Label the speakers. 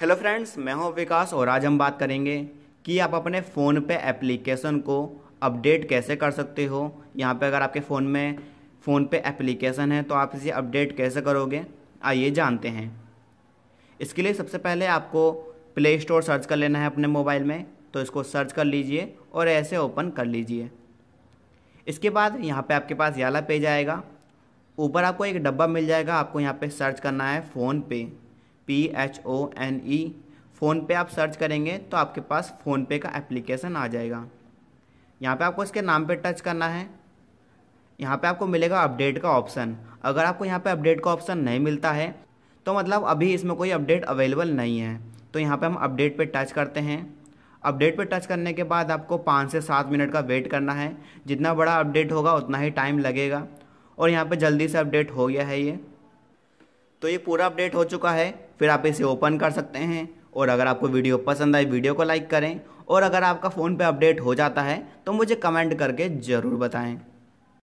Speaker 1: hello friends मैं हूं विकास और आज हम बात करेंगे कि आप अपने फ़ोन पे एप्लीकेशन को अपडेट कैसे कर सकते हो यहां पे अगर आपके फ़ोन में फ़ोन पे एप्लीकेशन है तो आप इसे अपडेट कैसे करोगे आइए जानते हैं इसके लिए सबसे पहले आपको प्ले स्टोर सर्च कर लेना है अपने मोबाइल में तो इसको सर्च कर लीजिए और ऐसे ओपन कर लीजिए इसके बाद यहाँ पर आपके पास याला पेज आएगा ऊपर आपको एक डब्बा मिल जाएगा आपको यहाँ पर सर्च करना है फ़ोन पे P H O N E phone पे आप सर्च करेंगे तो आपके पास फ़ोन पे का एप्लीकेशन आ जाएगा यहाँ पे आपको इसके नाम पे टच करना है यहाँ पे आपको मिलेगा अपडेट का ऑप्शन अगर आपको यहाँ पे अपडेट का ऑप्शन नहीं मिलता है तो मतलब अभी इसमें कोई अपडेट अवेलेबल नहीं है तो यहाँ पे हम अपडेट पे टच करते हैं अपडेट पे टच करने के बाद आपको पाँच से सात मिनट का वेट करना है जितना बड़ा अपडेट होगा उतना ही टाइम लगेगा और यहाँ पर जल्दी से अपडेट हो गया है ये तो ये पूरा अपडेट हो चुका है फिर आप इसे ओपन कर सकते हैं और अगर आपको वीडियो पसंद आए वीडियो को लाइक करें और अगर आपका फ़ोन पे अपडेट हो जाता है तो मुझे कमेंट करके ज़रूर बताएं